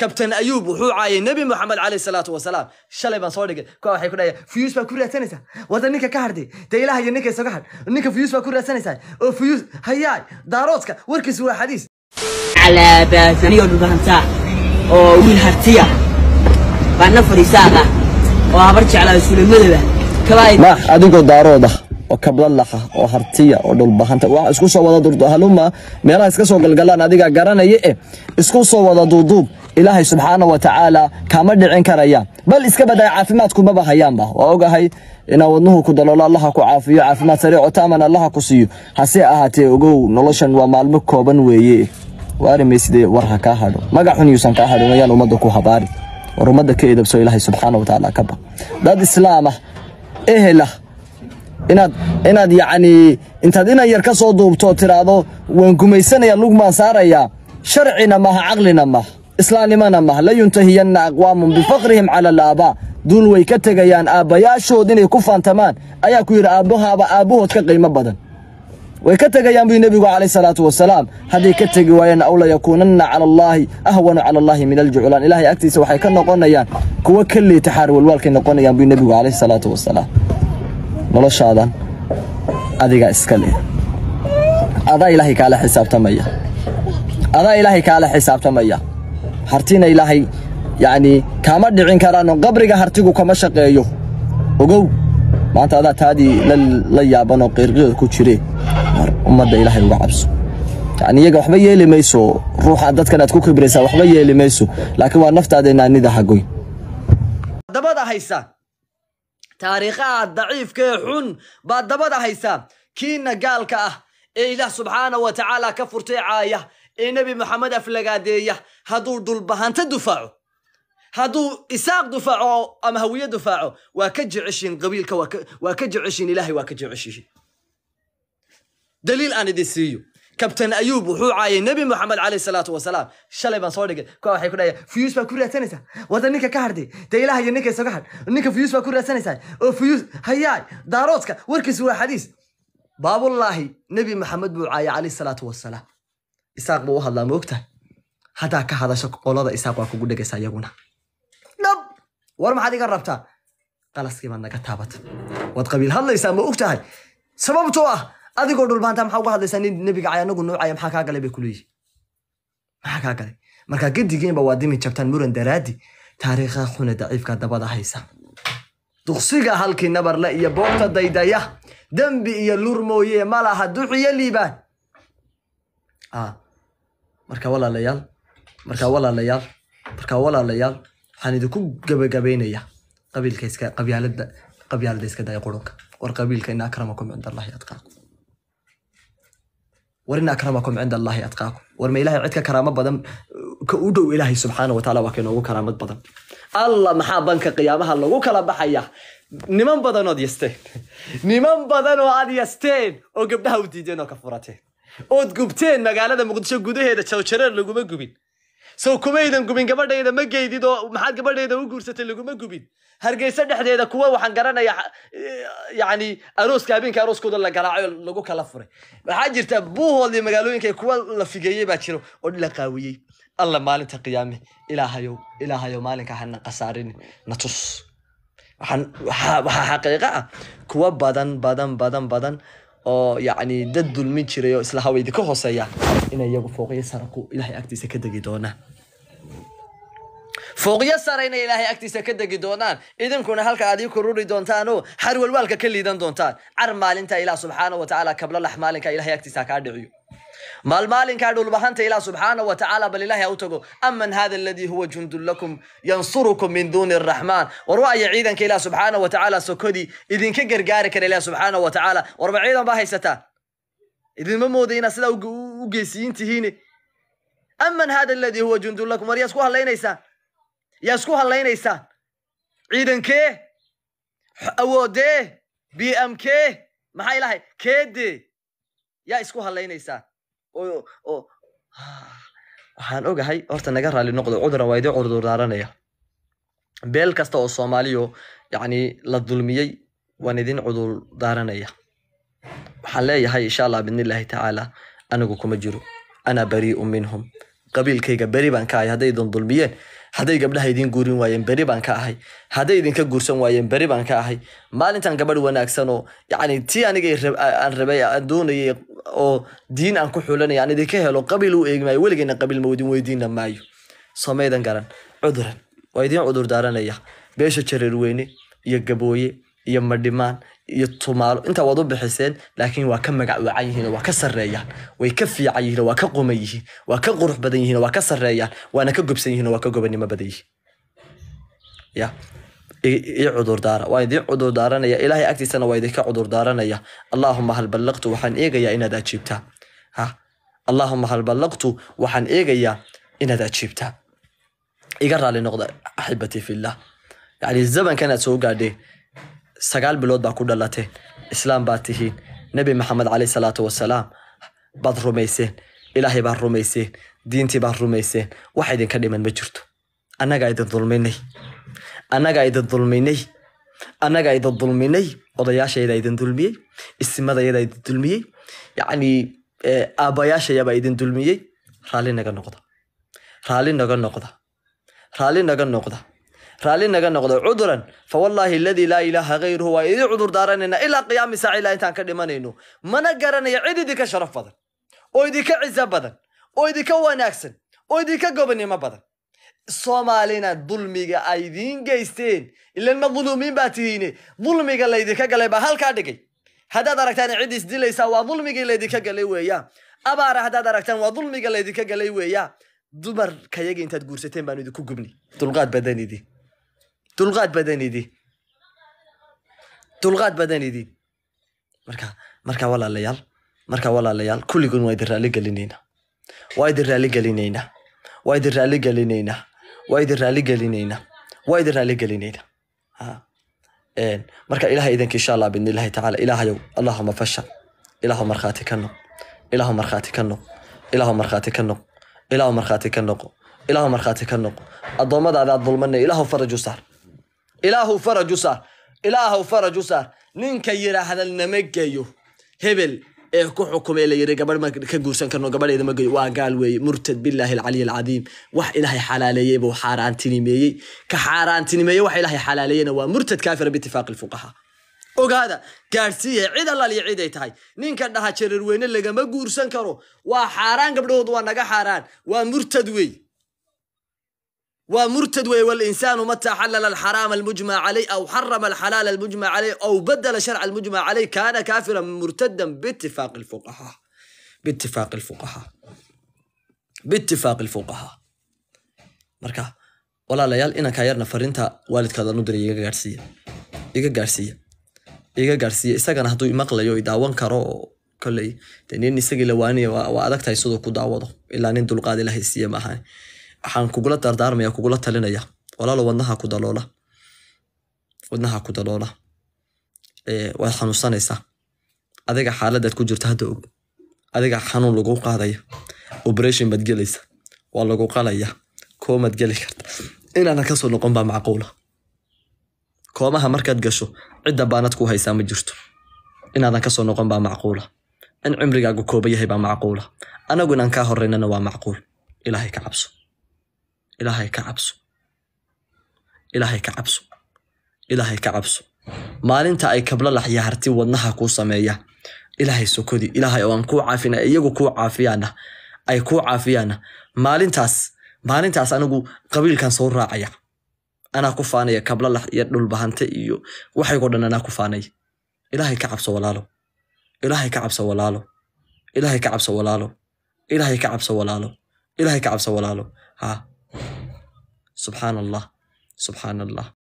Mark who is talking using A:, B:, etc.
A: kabtain ayuub wuxuu caayay nebi moxamed caleyh salaatu wasalaam shalay baan soo dhigay kuwa waxay ku dhahaya fuyuus baa ku raadsanaysaa wada ninka ka hardhay dee ilaah iyo ninka isaga hadh ninka fuyuus baa ku raadsanaysaa oo fuyuus hayaay daaroodka warkiisu waa xadiis calaabaasaniyo dhubahantaa oo wiil hartiya baa na fadhiisaaqa ah, oo habar jeclaa suulimadaba kabaa adigoo daarooda ah oo kabla oo hartiya oo dhulbahanta waa isku soo wada durduub haluma meelaha iska soo galgalaan adiga garanaya eh isku soo wada duuduub ilaahay subxaana wa kama dhicin karayaan bal iska badaya caafimaadkumaba hayaanba waa ogahay inaa wadnuhu ku daloolo allaha ku caafiyo caafimaad sariico taaman allaha ku siiyo hase ahaatee ogow noloshan waa maalmo kooban weeye waarimayside war ha kaa hadho magac xun yuusan kaa hadhin ayaan ummadda ku habaari war ummadda ka edabso ilaahay subxaana wa tacaala dad islaam ehelah inaad inaad yacnii intaad inan yar ka soo duubto tidhaahdo waan gumaysanaya lugmaan saarayaa sharcina maha caqlina maaha islaanimana maaha la yuntahiyanna aqwaamun bifaqrihim cala alaabaa duul way ka tegayaan aabbayaashood inay ku faantamaan ayaa ku yidhi aabbahaaba aabbahood ka qiimo badan way ka tegayaan buu nebigu calayh salaatu wasalaam hadday ka tegi waayeen aw layakuunanna cala allaahi ahwanu cala allaahi min aljuclaan ilaahay agtiisa waxay ka noqonayaan kuwo ka liita xaar walwaalkay noqonayaan buu nebigu calayh salaatu wasalaam noloshaadan adigaa iska leh adaa ilaahay kaala xisaabtamaya adaa ilaahay kaala xisaabtamaya hartina ilaahay yacnii kaama dhicin karaano qabriga hartigu kama shaqeeyo ogow maanta adaa taadii la yaabanoo qirqida ku jiree ummadda ilaahay uga cabso yacni iyaga waxba yeeli mayso ruuxaa dadkan aad ku kibraysaa waxba yeeli mayso laakiin waa naftaada inaanida hagoyn dabada haysa taariikhaha daciifka ee xun baa dabada haysa kiina gaalka ah ee ilaah subxaana wa tacaala ka furtay caaya ee nebi maxamed aflagaadeeya hadduu dhulbahanta dufaaco hadduu isaaq dufaaco ama hawiye dufaaco waa ka jeceshiin qabiilka waa ka jeceshiin ilahay waa ka jeceshiin daliil aan idin siiyo kabtan ayuub wuxuu caayay nebi maxamed caleyh salaatu wasalaam shalay baan soo dhigay kuwa waxay ku dhahaya fuyuus baa ku raadsanaysaa warda ninka ka hardhay dee ilaah iyo ninka isaga hadh ninka fuyuus baa ku raadsanaysaa oo oh, fiyuus hayaay daaroodka warkiisu waa xadiis baabullaahi nebi maxamed buu caayay caleyh salaatu wasalaam isaaq buu u hadlaa ma ogtahay haddaa ka hadasho qolada isaaq waa kugu dhegaysaa iyaguna dhab war maxaad iga rabtaa qalaskii baad naga taabata waad qabiil hadlaysaa ma ogtahay sababtoo ah adigoo dhulbaanta maxaa uga hadlaysaa nin nebiga cay anagu nuucaya maxaa kaa galay bay kuleeyihi maxaa kaa galay marka gedigiinba waa dimi jabtaan muran daraadi taariikha xune daciifka dabada haysa duqsiga halkii nabarle iyo boobta daydaya dembi iyo lur mooye ma laha duxiyo liibaan marka walaalayaal marka walaalayaal marka walaalayaal waxaan idinku gabagabeynayaa qabiilka iska qabyaalada qabyaalada iska daya qurunka war qabiilka ina akramakum cind allahi atqaakum warin akramakum cinda allahi atqaakum warma ilahay cid ka karaamo badan ka u dhow ilaahay subxaana wataala waa kainoogu karaamad badan alla maxaa banka qiyaamaha lagu kala baxaya niman badan ood yasteen niman badan oo aad yasteen oo gabdhaha u diideen oo ka furateen ood gubteen magaalada muqdisho gudaheeda jawjareer laguma gubin sow kumaydan gubin gabadhayda ma geydid oo maxaad gabadhayda u guursatay laguma gubin hargeysa dhexdeeda kuwa waxaan garanaya eh, yani arooska habeenka arooskooda la garaacay oo lagu kala furay waxaa jirta buuhoodii magaalooyinka kuwa la figeeyey baa jiro oo la qaawiyey alla maalinta qiyaame ilaahayow ilaahayow maalinka hana khasaarin na tus waxaa xaqiiqa ah kuwa badan badan badan badan oo yacni dad dulmin jiray oo isla haweydi ka hooseeya in iyagu fooqyo sare ku ilaahay agtiisa ka degi doonaan fooqyo sare inay ilaahay agtiisa ka degi doonaan idinkuna halka aad ii kururi doontaanoo xarwalwaalka ka liidan doontaan car maalinta ilaah subxaana wa tacaala kablo lax maalinka ilahay agtiisa kaa dhiciyo maalmaalinkaa dhulbahanta ilah subxaana wa tacaala bal ilahay ha u tago aman hada aladii huwa jundun lakum yansurukum min duuni araxmaan war waaya ciidanka ilah subxaana wa sokodii idinka gargaari kara ilah subxaana wa warba ciidan baa haysataa idinma mooday inaad sidaa u geysiyin tihiine aman hada aladii huwa jundun lakum war yaasku hadlaynaysaan yaa isku hadlaynaysaan ciidankee awoodee b m k maxaa ilahay keedee yaa isku hadlaynaysaan waxaan ogahay horta naga raali noqdo cudura waa idin cudurdaaranaya beel kasta oo soomaaliyo yacni la dulmiyey waan idin cudurdaaranaya waxaan leeyahay insha allah biidni illaahi tacaala anigu kuma jiro ana barii'un minhum qabiilkayga beri baan ka ahay hadday idin dulmiyeen hadday gabdhaha idin guurin waayeen beri baan ka ahay hadday idinka guursan waayeen beri baan ka ahay maalintan gabadh wanaagsan oo yacni tii anigaaan rabay aan doonayay oo diin aan ku xulanaya aan idinka helo qabiil u eegi maayo weligayna qabiil ma idin weydiina maayo somaydan garan cuduran waa idiin cudur daaranaya beesha jareer weyne iyo gabooye iyo madhimaan iyo tumaalo intaa waad u bixiseen laakiin waa ka magacwacan yihiin waa ka sarreeyaan way ka fiican yihiinoo waa ka quma yihiin waa ka qurux badan yihiin waa ka sarreeyaan waana ka gobsan yihiinoo waa ka gobanimo badan yihiin ya ii cudurdaara waan idiin cudurdaaranaya ilaahay agtiisana waa idinka cudurdaaranaya allaahuma hal ballaqtu waxaan eegayaa inaad ajiibtaa ha allaahuma hal ballaqtu waxaan eegayaa inaad ajiibtaa iga raali noqda axibati fillah yacni zamankan aad soo gaadheen sagaal bilood baa ku dhalateen islaam baad tihiin nebi maxamed caleyh salaatu wasalaam baad rumayseen ilaahay baad rumayseen diintii baad rumayseen wax idinka dhiman ma jirto annagaa idin dulminay annagaa idin dulminay annagaa idin dulminay odayaashaydaa idin dulmiyey isimadayada idin dulmiyey yacnii eh, aabbayaashayabaa idin dulmiyey raalli naga noqda raalli naga noqda raalli naga noqda raalli naga noqdo cuduran fawallaahi aladii laa ilaaha hayruhu waa idii cudur daaranaynaa ilaa qiyaami saaca ilaa intaan ka dhimanayno mana garanaya cid idinka sharaf badan oo idinka ciso badan oo idinka wanaagsan oo idinka gobonimo badan soomaalina dulmiga ay idiin geysteen ilan madluumiin baa tihiine dulmiga laydinka galay baa halkaa dhigay haddaad aragtaan cid isdilaysaa waa dulmigii laydinka galay weeya abaara haddaad aragtaan waa dulmiga laydinka galay weeya dumarkayagii intaad guursateen baan idinku gubnay dulqaad badanidi dulqaad badan idin dulqaad badan idin marka marka walaalayaal marka walaalayaal kulligoon waa idin raali gelinaynaa waa idin raali gelinaynaa waa idin raali gelinaynaa waa idin raali gelinaynaa waa idin raali gelinaynaa marka ilahay idinka insha allah biidnillahi tacaala ilaahayow allahuma fasha ilaahu markhaati ka noq ilaahu markhaati ka noq ilaahu markhaati ka noq ilaahu markhaati ka noqo ilaahu markhaati ka noqo addoommadaadaad dulmanay ilaahu faraj u saar ilaahu faraj u saar ilaahu faraj u saar ninka yidhaahda nama geyo hebel ee ku xukumay la yiri gabadh ma ka guursan karno gabadheeda ma geyo waa gaal weeye murtad billaahi alcaliy alcadiim wax ilaahay xalaaleeyey buu xaaraantinimeeyey ka xaaraantinimeeyey wax ilaahay xalaaleeyena waa murtad kaafira biitifaaqi lfuqahaa ogaada gaadhsiiya cid allaal iyo cid ay tahay ninka dhaha jareerweyne lagama guursan karo waa xaaraan gabdhahood waa naga xaaraan waa murtad weeye waa murtad wey wاlinsaanu mata xalala alxaraama almujmac calay aw xarama alxalaala almujmac calay aw badala sharca almujmac calay kaana kaafira murtada bitifaaqi lfuqahaa bitifaaqi lfuqahaa biitifaaqi lfuqahaa marka walaalayaal inankaa yarna farinta waalidkaad diray iga gaadhsiiya iga gaadhsiiya iga gaadhsiiya isagana hadduu imaqlayo daawan karo koley de nin isagii lawaaniya waa adagtahay siduu ku daawado ilaa nin dulqaad ilahay siiya maahane waxaan kugula dardaarmaya kugula talinaya walaalo wadnaha ku daloola wadnaha ku daloola waad xanuunsanaysaa adiga xaaladaad ku jirto hadda og adiga xanuun lagu qaadaya operation baad gelaysa waa lagu qalaya koomaad geli karta inaanan kasoo noqon baa macquula koomaha markaad gasho cidda baanad ku haysaa ma jirto inaadan kasoo noqon baa macquula in cimrigaagu kooba yahay baa macquula anagu inaan kaa horeynana waa macquul ilaahay ka cabso ilaahay ka cabso ilaahay ka cabso ilaahay ka cabso maalinta ay kablalax harti wadnaha kuu sameeya ilaahay sokodi ilaahay oo aan kuu caafina iyagu kuu caafiyaana ay kuu caafiyaana maalintaas maalintaas anigu qabiilkan soo raacaya anaa ku faanaya kablalax iyo dhulbahante iyo waxaygo dhan anaa ku faanaya ilaahay ka cabso walaalo ilaahay ka cabso walaalo ilaahay ka cabso walaalo ilaahay ka cabso walaalo ilaahay ka cabso walaalo haa سبحان الله سبحان الله